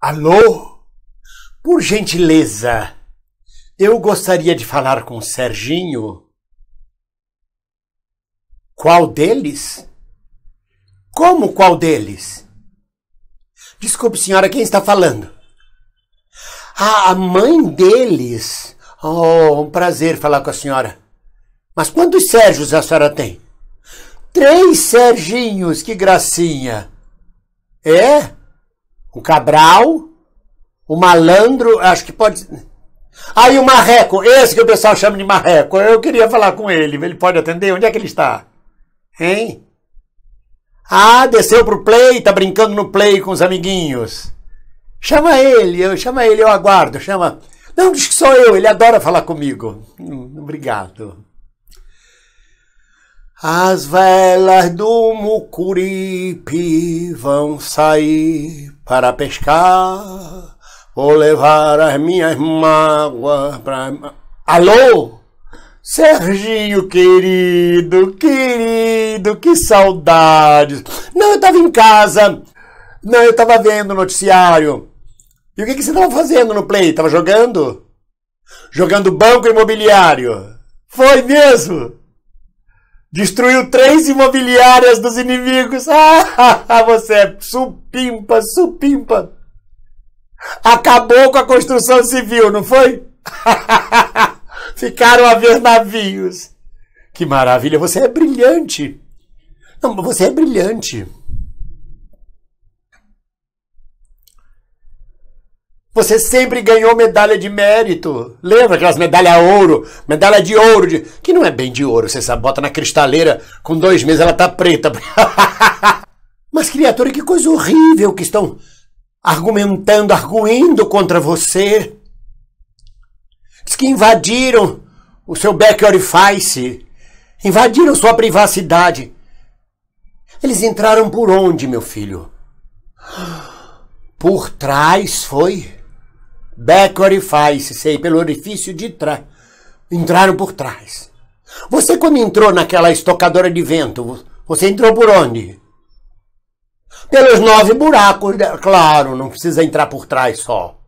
Alô? Por gentileza, eu gostaria de falar com o Serginho. Qual deles? Como qual deles? Desculpe, senhora, quem está falando? Ah, a mãe deles. Oh, um prazer falar com a senhora. Mas quantos Sérgios a senhora tem? Três Serginhos, que gracinha. É? o Cabral, o Malandro, acho que pode. Aí ah, o Marreco, esse que o pessoal chama de Marreco, eu queria falar com ele, ele pode atender? Onde é que ele está? Hein? Ah, desceu pro play, tá brincando no play com os amiguinhos. Chama ele, eu chama ele, eu aguardo, chama. Não, diz que sou eu, ele adora falar comigo. Hum, obrigado. As velas do Mucuripe vão sair para pescar. Vou levar as minhas mágoas para. Alô? Serginho, querido, querido, que saudades. Não, eu estava em casa. Não, eu estava vendo o noticiário. E o que, que você estava fazendo no Play? Estava jogando? Jogando banco imobiliário. Foi mesmo? Destruiu três imobiliárias dos inimigos. Ah, você é supimpa, supimpa. Acabou com a construção civil, não foi? Ficaram a ver navios. Que maravilha, você é brilhante. Não, você é brilhante. Você sempre ganhou medalha de mérito. Lembra aquelas medalhas ouro, medalha de ouro, de... que não é bem de ouro, você sabe, bota na cristaleira, com dois meses ela tá preta. Mas criatura, que coisa horrível que estão argumentando, arguindo contra você. Diz que invadiram o seu back orifice, invadiram sua privacidade. Eles entraram por onde, meu filho? Por trás foi? Backward orifice, sei, pelo orifício de trás. Entraram por trás. Você quando entrou naquela estocadora de vento, você entrou por onde? Pelos nove buracos, né? claro, não precisa entrar por trás só.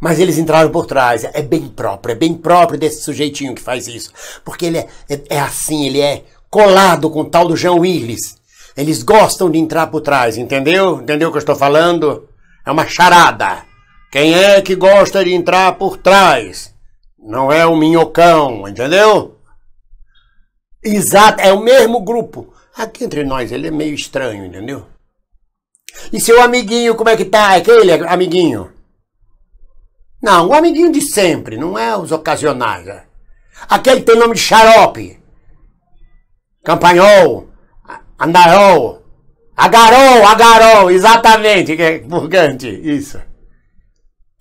Mas eles entraram por trás. É bem próprio, é bem próprio desse sujeitinho que faz isso. Porque ele é, é, é assim, ele é colado com o tal do Jean Willis. Eles gostam de entrar por trás, entendeu? Entendeu o que eu estou falando? É uma charada. Quem é que gosta de entrar por trás? Não é o minhocão, entendeu? Exato, é o mesmo grupo. Aqui entre nós, ele é meio estranho, entendeu? E seu amiguinho, como é que tá? É aquele amiguinho? Não, o amiguinho de sempre, não é os ocasionais. É. Aquele tem nome de xarope. Campanhol, andarol, agarol, agarol, exatamente, burgante, é isso.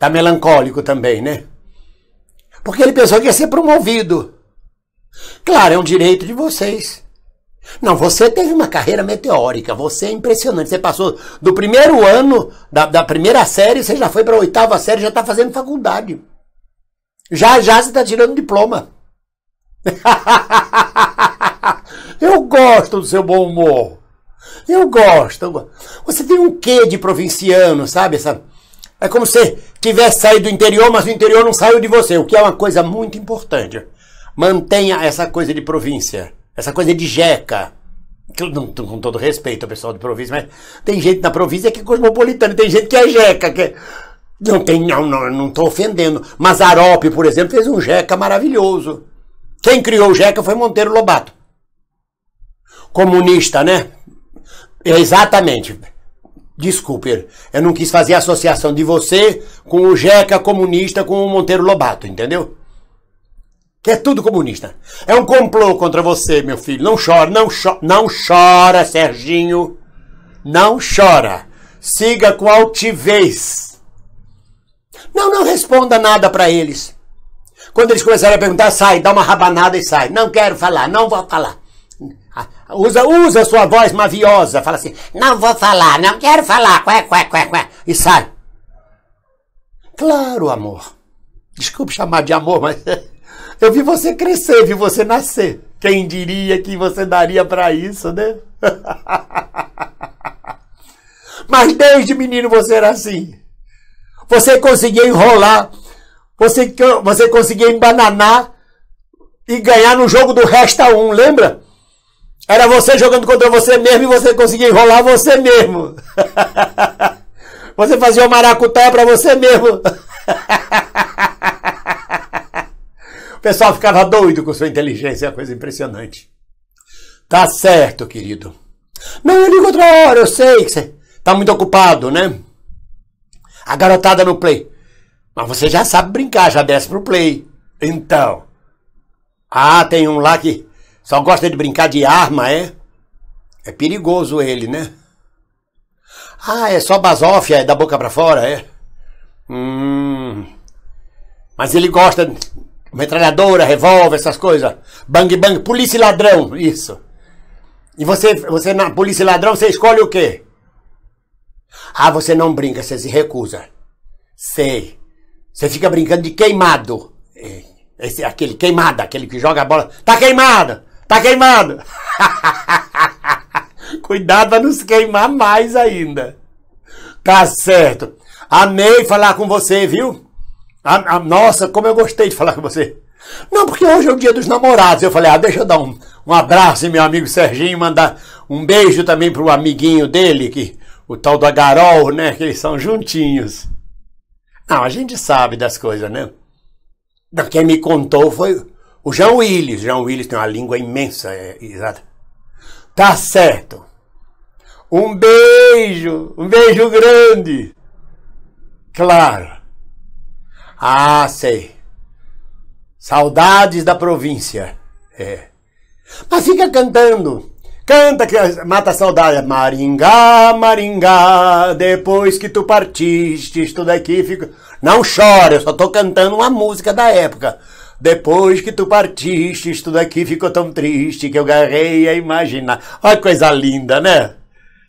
Está melancólico também, né? Porque ele pensou que ia ser promovido. Claro, é um direito de vocês. Não, você teve uma carreira meteórica, você é impressionante. Você passou do primeiro ano, da, da primeira série, você já foi para a oitava série, já está fazendo faculdade. Já já você está tirando diploma. Eu gosto do seu bom humor. Eu gosto. Você tem um quê de provinciano, sabe? Essa, é como se tivesse saído do interior, mas o interior não saiu de você, o que é uma coisa muito importante. Mantenha essa coisa de província, essa coisa de jeca. Com todo respeito ao pessoal de província, mas tem gente na província que é cosmopolitana, tem gente que é jeca, que é... Não tem, não, não, não estou ofendendo. Mas Arope, por exemplo, fez um jeca maravilhoso. Quem criou o jeca foi Monteiro Lobato. Comunista, né? Exatamente. Desculpe, eu não quis fazer associação de você com o Jeca comunista com o Monteiro Lobato, entendeu? Que é tudo comunista. É um complô contra você, meu filho. Não chora, não chora, não chora, Serginho. Não chora. Siga com altivez. Não, não responda nada para eles. Quando eles começarem a perguntar, sai, dá uma rabanada e sai. Não quero falar, não vou falar. Ah, usa, usa sua voz maviosa, fala assim, não vou falar, não quero falar, quá, quá, quá, quá, e sai. Claro, amor. Desculpe chamar de amor, mas eu vi você crescer, vi você nascer. Quem diria que você daria para isso, né? mas desde menino você era assim. Você conseguia enrolar, você, você conseguia embananar e ganhar no jogo do Resta um lembra? Era você jogando contra você mesmo e você conseguia enrolar você mesmo. Você fazia o maracutaia para você mesmo. O pessoal ficava doido com sua inteligência, é uma coisa impressionante. Tá certo, querido. Não, eu ligo outra hora, eu sei que você tá muito ocupado, né? A garotada no play. Mas você já sabe brincar, já desce pro play. Então. Ah, tem um lá que só gosta de brincar de arma, é? É perigoso ele, né? Ah, é só basófia, é da boca para fora, é? Hum. Mas ele gosta de metralhadora, revólver, essas coisas. Bang bang, polícia e ladrão, isso. E você, você na polícia e ladrão, você escolhe o quê? Ah, você não brinca, você se recusa. Sei. Você fica brincando de queimado. É, esse, aquele queimada, aquele que joga a bola. Tá queimada! Tá queimando! Cuidado pra não se queimar mais ainda. Tá certo. Amei falar com você, viu? A, a, nossa, como eu gostei de falar com você. Não, porque hoje é o dia dos namorados. Eu falei, ah, deixa eu dar um, um abraço em meu amigo Serginho, mandar um beijo também pro amiguinho dele, que o tal do Agarol, né? Que eles são juntinhos. Não, a gente sabe das coisas, né? Quem me contou foi o João Willis, João Willis tem uma língua imensa, é, Tá certo. Um beijo, um beijo grande. Claro. Ah, sei. Saudades da província. É. Mas fica cantando. Canta que mata a saudade. Maringá, Maringá, depois que tu partiste, tudo aqui fica. Não chora, eu só tô cantando uma música da época. Depois que tu partiste, tudo aqui ficou tão triste que eu garrei a imaginar. Olha que coisa linda, né?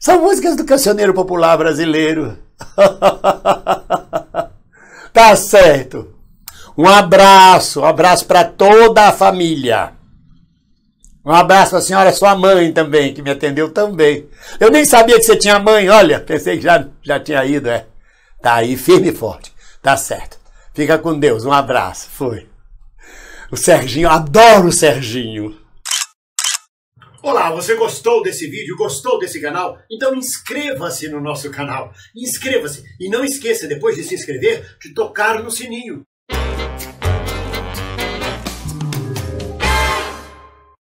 São músicas do cancioneiro popular brasileiro. tá certo. Um abraço, um abraço para toda a família. Um abraço para a senhora, sua mãe também, que me atendeu também. Eu nem sabia que você tinha mãe, olha, pensei que já, já tinha ido, é. Tá aí, firme e forte. Tá certo. Fica com Deus, um abraço. Fui. O Serginho, adoro o Serginho. Olá, você gostou desse vídeo? Gostou desse canal? Então inscreva-se no nosso canal. Inscreva-se e não esqueça depois de se inscrever de tocar no sininho.